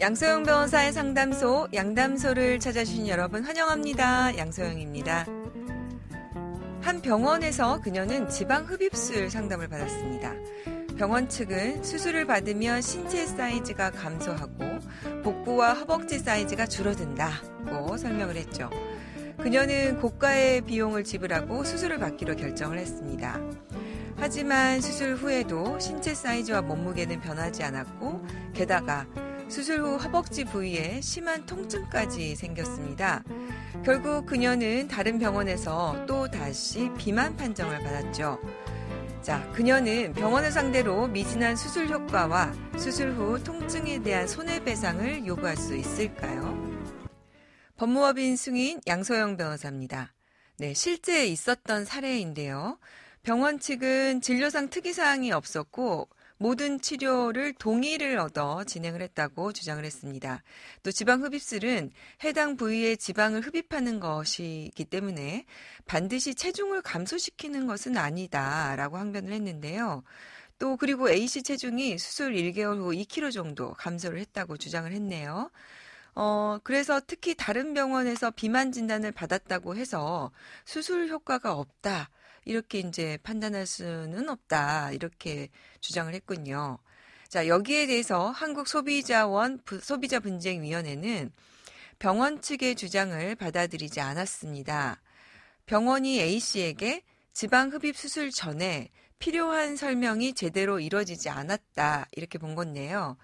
양소영 변호사의 상담소 양담소를 찾아주신 여러분 환영합니다. 양소영입니다. 한 병원에서 그녀는 지방 흡입술 상담을 받았습니다. 병원 측은 수술을 받으면 신체 사이즈가 감소하고 복부와 허벅지 사이즈가 줄어든다고 설명을 했죠. 그녀는 고가의 비용을 지불하고 수술을 받기로 결정을 했습니다. 하지만 수술 후에도 신체 사이즈와 몸무게는 변하지 않았고 게다가 수술 후 허벅지 부위에 심한 통증까지 생겼습니다. 결국 그녀는 다른 병원에서 또 다시 비만 판정을 받았죠. 자, 그녀는 병원을 상대로 미진한 수술 효과와 수술 후 통증에 대한 손해배상을 요구할 수 있을까요? 법무법인 승인 양소영 변호사입니다. 네, 실제 있었던 사례인데요. 병원 측은 진료상 특이사항이 없었고 모든 치료를 동의를 얻어 진행을 했다고 주장을 했습니다. 또 지방 흡입술은 해당 부위에 지방을 흡입하는 것이기 때문에 반드시 체중을 감소시키는 것은 아니다라고 항변을 했는데요. 또 그리고 A씨 체중이 수술 1개월 후 2kg 정도 감소를 했다고 주장을 했네요. 어, 그래서 특히 다른 병원에서 비만 진단을 받았다고 해서 수술 효과가 없다. 이렇게 이제 판단할 수는 없다. 이렇게 주장을 했군요. 자, 여기에 대해서 한국 소비자원 소비자 분쟁 위원회는 병원 측의 주장을 받아들이지 않았습니다. 병원이 A 씨에게 지방 흡입 수술 전에 필요한 설명이 제대로 이루어지지 않았다. 이렇게 본 건데요.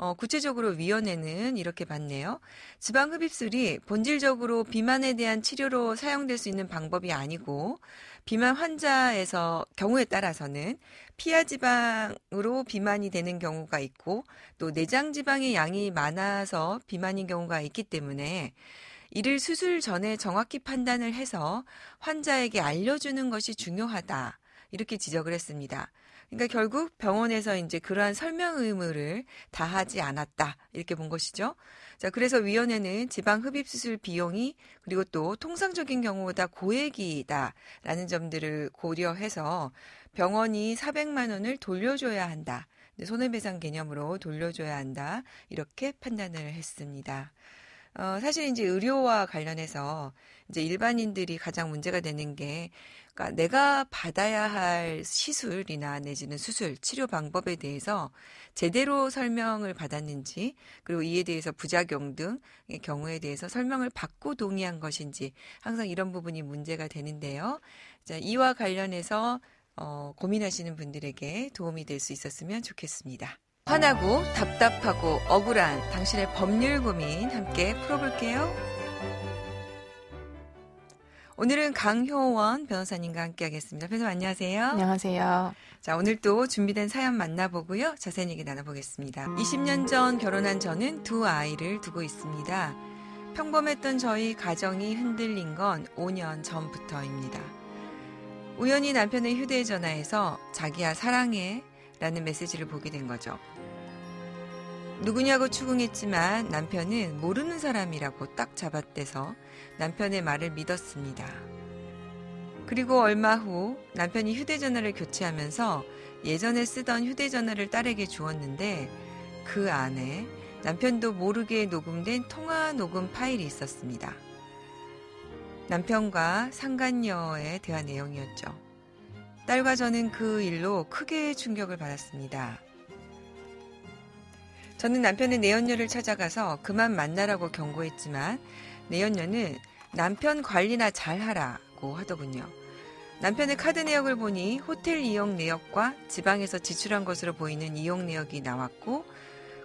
어, 구체적으로 위원회는 이렇게 봤네요. 지방흡입술이 본질적으로 비만에 대한 치료로 사용될 수 있는 방법이 아니고 비만 환자에서 경우에 따라서는 피하 지방으로 비만이 되는 경우가 있고 또 내장 지방의 양이 많아서 비만인 경우가 있기 때문에 이를 수술 전에 정확히 판단을 해서 환자에게 알려주는 것이 중요하다. 이렇게 지적을 했습니다. 그러니까 결국 병원에서 이제 그러한 설명 의무를 다하지 않았다. 이렇게 본 것이죠. 자, 그래서 위원회는 지방 흡입 수술 비용이 그리고 또 통상적인 경우보다 고액이다라는 점들을 고려해서 병원이 400만 원을 돌려줘야 한다. 손해배상 개념으로 돌려줘야 한다. 이렇게 판단을 했습니다. 어, 사실 이제 의료와 관련해서 이제 일반인들이 가장 문제가 되는 게 그러니까 내가 받아야 할 시술이나 내지는 수술, 치료 방법에 대해서 제대로 설명을 받았는지 그리고 이에 대해서 부작용 등의 경우에 대해서 설명을 받고 동의한 것인지 항상 이런 부분이 문제가 되는데요. 자, 이와 관련해서 어, 고민하시는 분들에게 도움이 될 수 있었으면 좋겠습니다. 화나고 답답하고 억울한 당신의 법률 고민 함께 풀어볼게요. 오늘은 강효원 변호사님과 함께 하겠습니다. 변호사님 안녕하세요. 안녕하세요. 자, 오늘 또 준비된 사연 만나보고요. 자세한 얘기 나눠보겠습니다. 20년 전 결혼한 저는 두 아이를 두고 있습니다. 평범했던 저희 가정이 흔들린 건 5년 전부터입니다. 우연히 남편의 휴대전화에서 자기야 사랑해 라는 메시지를 보게 된 거죠. 누구냐고 추궁했지만 남편은 모르는 사람이라고 딱 잡아떼서 남편의 말을 믿었습니다. 그리고 얼마 후 남편이 휴대전화를 교체하면서 예전에 쓰던 휴대전화를 딸에게 주었는데 그 안에 남편도 모르게 녹음된 통화 녹음 파일이 있었습니다. 남편과 상간녀에대한 내용이었죠. 딸과 저는 그 일로 크게 충격을 받았습니다. 저는 남편의 내연녀를 찾아가서 그만 만나라고 경고했지만 내연녀는 남편 관리나 잘하라고 하더군요. 남편의 카드 내역을 보니 호텔 이용 내역과 지방에서 지출한 것으로 보이는 이용 내역이 나왔고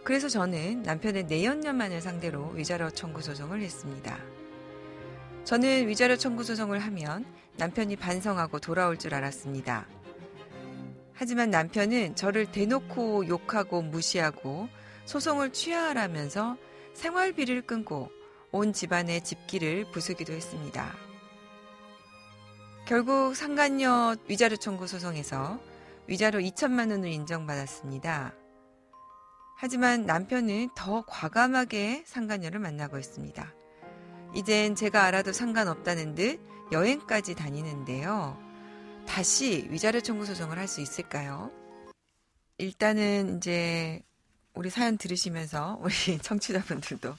그래서 저는 남편의 내연녀만을 상대로 위자료 청구 소송을 했습니다. 저는 위자료 청구 소송을 하면 남편이 반성하고 돌아올 줄 알았습니다. 하지만 남편은 저를 대놓고 욕하고 무시하고 소송을 취하하라면서 생활비를 끊고 온 집안의 집기를 부수기도 했습니다. 결국 상간녀 위자료 청구 소송에서 위자료 2천만 원을 인정받았습니다. 하지만 남편은 더 과감하게 상간녀를 만나고 있습니다. 이젠 제가 알아도 상관없다는 듯 여행까지 다니는데요. 다시 위자료 청구 소송을 할 수 있을까요? 일단은 이제 우리 사연 들으시면서 우리 청취자분들도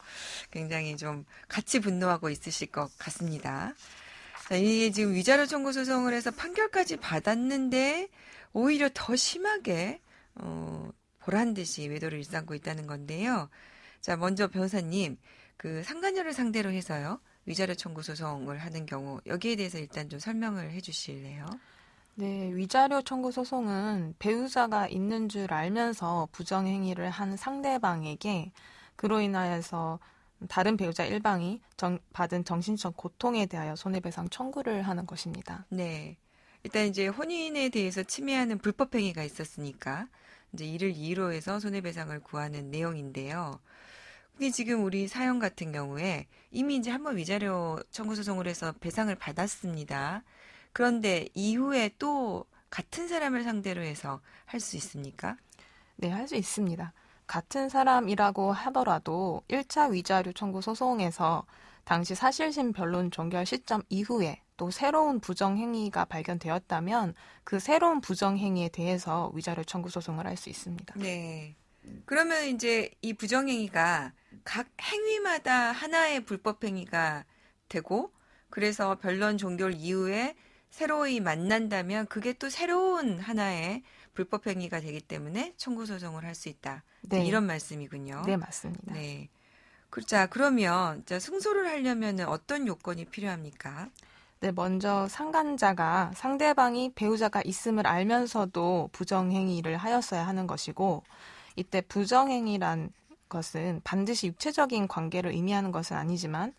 굉장히 좀 같이 분노하고 있으실 것 같습니다. 자, 이게 지금 위자료 청구 소송을 해서 판결까지 받았는데 오히려 더 심하게 어, 보란 듯이 외도를 일삼고 있다는 건데요. 자, 먼저 변호사님, 그상관료를 상대로 해서요. 위자료 청구 소송을 하는 경우 여기에 대해서 일단 좀 설명을 해 주실래요? 네, 위자료 청구 소송은 배우자가 있는 줄 알면서 부정 행위를 한 상대방에게 그로 인하여서 다른 배우자 일방이 정, 받은 정신적 고통에 대하여 손해배상 청구를 하는 것입니다. 네. 일단 이제 혼인에 대해서 침해하는 불법 행위가 있었으니까 이제 이를 이유로 해서 손해배상을 구하는 내용인데요. 근데 지금 우리 사연 같은 경우에 이미 이제 한번 위자료 청구 소송을 해서 배상을 받았습니다. 그런데 이후에 또 같은 사람을 상대로 해서 할 수 있습니까? 네, 할 수 있습니다. 같은 사람이라고 하더라도 1차 위자료 청구 소송에서 당시 사실심 변론 종결 시점 이후에 또 새로운 부정행위가 발견되었다면 그 새로운 부정행위에 대해서 위자료 청구 소송을 할 수 있습니다. 네. 그러면 이제 이 부정행위가 각 행위마다 하나의 불법행위가 되고 그래서 변론 종결 이후에 새로이 만난다면 그게 또 새로운 하나의 불법행위가 되기 때문에 청구소송을 할 수 있다. 네. 이런 말씀이군요. 네, 맞습니다. 네. 자, 그러면 자, 승소를 하려면 어떤 요건이 필요합니까? 네, 먼저 상간자가 상대방이 배우자가 있음을 알면서도 부정행위를 하였어야 하는 것이고 이때 부정행위란 것은 반드시 육체적인 관계를 의미하는 것은 아니지만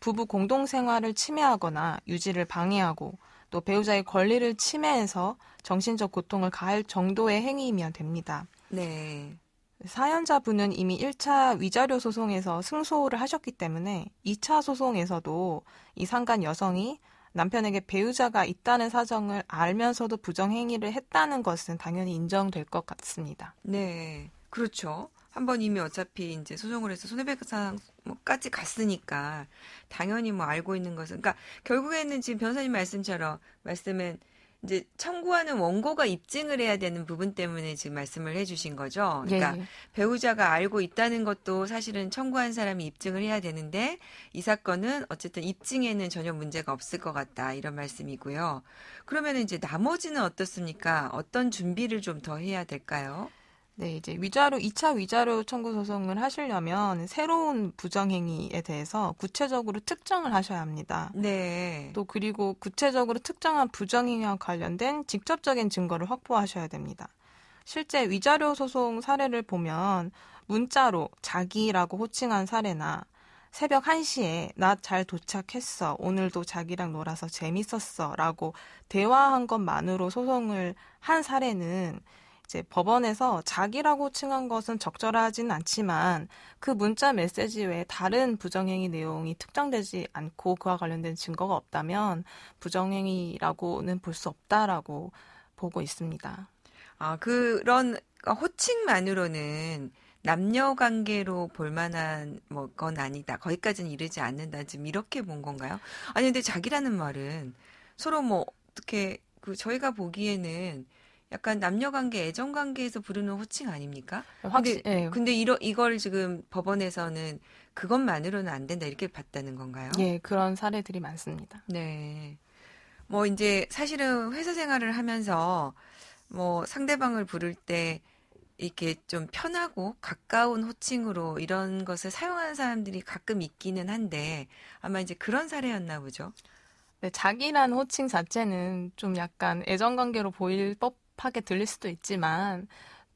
부부 공동생활을 침해하거나 유지를 방해하고 또 배우자의 권리를 침해해서 정신적 고통을 가할 정도의 행위이면 됩니다. 네. 사연자분은 이미 1차 위자료 소송에서 승소를 하셨기 때문에 2차 소송에서도 이 상간 여성이 남편에게 배우자가 있다는 사정을 알면서도 부정행위를 했다는 것은 당연히 인정될 것 같습니다. 네. 그렇죠. 한 번 이미 어차피 이제 소송을 해서 손해배상까지 갔으니까 당연히 뭐 알고 있는 것은 그러니까 결국에는 지금 변호사님 말씀처럼 말씀은 이제 청구하는 원고가 입증을 해야 되는 부분 때문에 지금 말씀을 해주신 거죠. 그러니까 예, 예. 배우자가 알고 있다는 것도 사실은 청구한 사람이 입증을 해야 되는데 이 사건은 어쨌든 입증에는 전혀 문제가 없을 것 같다 이런 말씀이고요. 그러면 이제 나머지는 어떻습니까? 어떤 준비를 좀 더 해야 될까요? 네, 이제 위자료 2차 위자료 청구 소송을 하시려면 새로운 부정행위에 대해서 구체적으로 특정을 하셔야 합니다. 네. 또 그리고 구체적으로 특정한 부정행위와 관련된 직접적인 증거를 확보하셔야 됩니다. 실제 위자료 소송 사례를 보면 문자로 자기라고 호칭한 사례나 새벽 1시에 나 잘 도착했어. 오늘도 자기랑 놀아서 재밌었어. 라고 대화한 것만으로 소송을 한 사례는 이제 법원에서 자기라고 칭한 것은 적절하진 않지만 그 문자 메시지 외에 다른 부정행위 내용이 특정되지 않고 그와 관련된 증거가 없다면 부정행위라고는 볼 수 없다라고 보고 있습니다. 아, 그런 그러니까 호칭만으로는 남녀 관계로 볼 만한 뭐 건 아니다. 거기까지는 이르지 않는다. 지금 이렇게 본 건가요? 아니 근데 자기라는 말은 서로 뭐 어떻게 그 저희가 보기에는 약간 남녀 관계, 애정 관계에서 부르는 호칭 아닙니까? 확실, 근데, 예. 근데 이러, 이걸 지금 법원에서는 그것만으로는 안 된다 이렇게 봤다는 건가요? 예, 그런 사례들이 많습니다. 네. 뭐 이제 사실은 회사 생활을 하면서 뭐 상대방을 부를 때 이렇게 좀 편하고 가까운 호칭으로 이런 것을 사용하는 사람들이 가끔 있기는 한데 아마 이제 그런 사례였나 보죠. 네, 자기란 호칭 자체는 좀 약간 애정 관계로 보일 법 답답하게 들릴 수도 있지만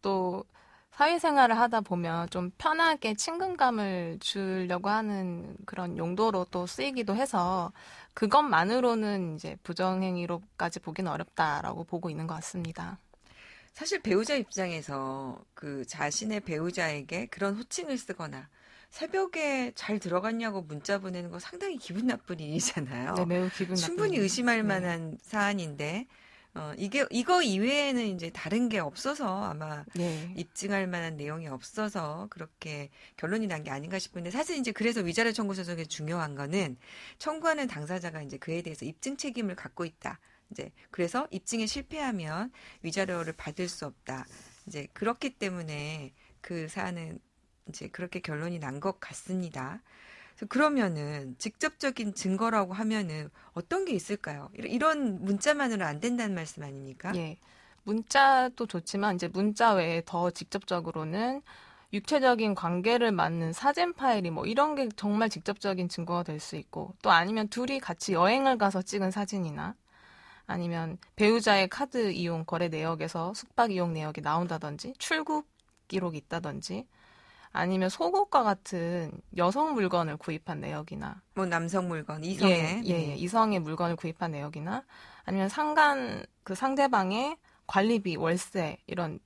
또 사회생활을 하다 보면 좀 편하게 친근감을 주려고 하는 그런 용도로 또 쓰이기도 해서 그것만으로는 이제 부정행위로까지 보기는 어렵다라고 보고 있는 것 같습니다. 사실 배우자 입장에서 그 자신의 배우자에게 그런 호칭을 쓰거나 새벽에 잘 들어갔냐고 문자 보내는 거 상당히 기분 나쁜 일이잖아요. 네, 매우 기분 나쁜. 충분히 의심할 네. 만한 사안인데 어, 이게 이거 이외에는 이제 다른 게 없어서 아마 네. 입증할 만한 내용이 없어서 그렇게 결론이 난 게 아닌가 싶은데 사실 이제 그래서 위자료 청구 소송에 중요한 거는 청구하는 당사자가 이제 그에 대해서 입증 책임을 갖고 있다. 이제 그래서 입증에 실패하면 위자료를 받을 수 없다. 이제 그렇기 때문에 그 사안은 이제 그렇게 결론이 난 것 같습니다. 그러면은 직접적인 증거라고 하면은 어떤 게 있을까요? 이런 문자만으로 안 된다는 말씀 아닙니까? 예. 문자도 좋지만 이제 문자 외에 더 직접적으로는 육체적인 관계를 맞는 사진 파일이 뭐 이런 게 정말 직접적인 증거가 될 수 있고 또 아니면 둘이 같이 여행을 가서 찍은 사진이나 아니면 배우자의 카드 이용 거래 내역에서 숙박 이용 내역이 나온다든지 출국 기록이 있다든지 아니면 속옷과 같은 여성 물건을 구입한 내역이나 뭐 남성 물건 이성의 예, 예, 네. 예. 이성의 물건을 구입한 내역이나 아니면 상간 그 상대방의 관리비 월세 이런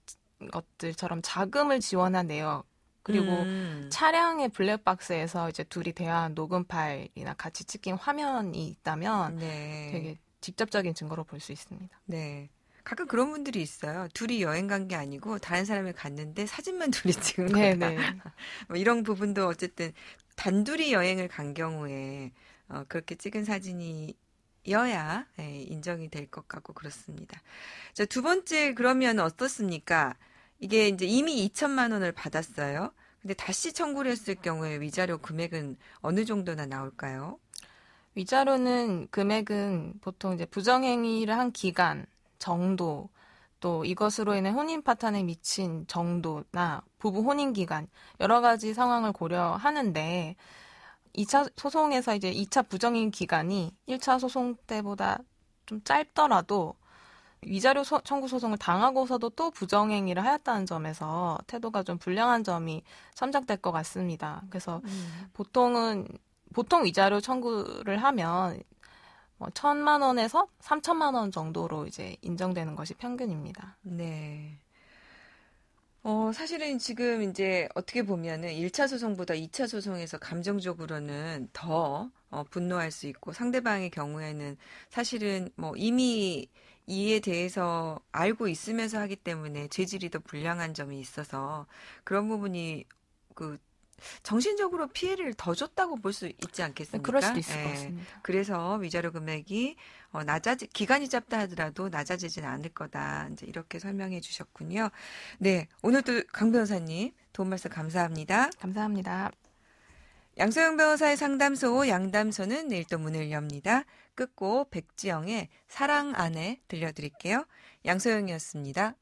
것들처럼 자금을 지원한 내역 그리고 음. 차량의 블랙박스에서 이제 둘이 대화한 녹음 파일이나 같이 찍힌 화면이 있다면 네. 되게 직접적인 증거로 볼 수 있습니다. 네. 가끔 그런 분들이 있어요. 둘이 여행 간 게 아니고 다른 사람을 갔는데 사진만 둘이 찍은 네, 거다. 네. 뭐 이런 부분도 어쨌든 단둘이 여행을 간 경우에 어, 그렇게 찍은 사진이 여야 예, 인정이 될 것 같고 그렇습니다. 자, 두 번째 그러면 어떻습니까? 이게 이제 이미 2천만 원을 받았어요. 근데 다시 청구를 했을 경우에 위자료 금액은 어느 정도나 나올까요? 위자료는 금액은 보통 이제 부정행위를 한 기간 정도, 또 이것으로 인해 혼인 파탄에 미친 정도나 부부 혼인 기간 여러 가지 상황을 고려하는데 2차 소송에서 이제 2차 부정인 기간이 1차 소송 때보다 좀 짧더라도 위자료 소, 청구 소송을 당하고서도 또 부정행위를 하였다는 점에서 태도가 좀 불량한 점이 참작될 것 같습니다. 그래서 음. 보통은 보통 위자료 청구를 하면 뭐 천만 원에서 삼천만 원 정도로 이제 인정되는 것이 평균입니다. 네. 어, 사실은 지금 이제 어떻게 보면은 1차 소송보다 2차 소송에서 감정적으로는 더 어, 분노할 수 있고 상대방의 경우에는 사실은 뭐 이미 이에 대해서 알고 있으면서 하기 때문에 재질이 더 불량한 점이 있어서 그런 부분이 그 정신적으로 피해를 더 줬다고 볼 수 있지 않겠습니까? 어, 그럴 수도 있을 예. 것 같습니다. 그래서 위자료 금액이 어, 낮아지 기간이 짧다 하더라도 낮아지진 않을 거다. 이제 이렇게 설명해 주셨군요. 네, 오늘도 강 변호사님 도움 말씀 감사합니다. 감사합니다. 양소영 변호사의 상담소 양담소는 내일 또 문을 엽니다. 끝고 백지영의 사랑 안에 들려드릴게요. 양소영이었습니다.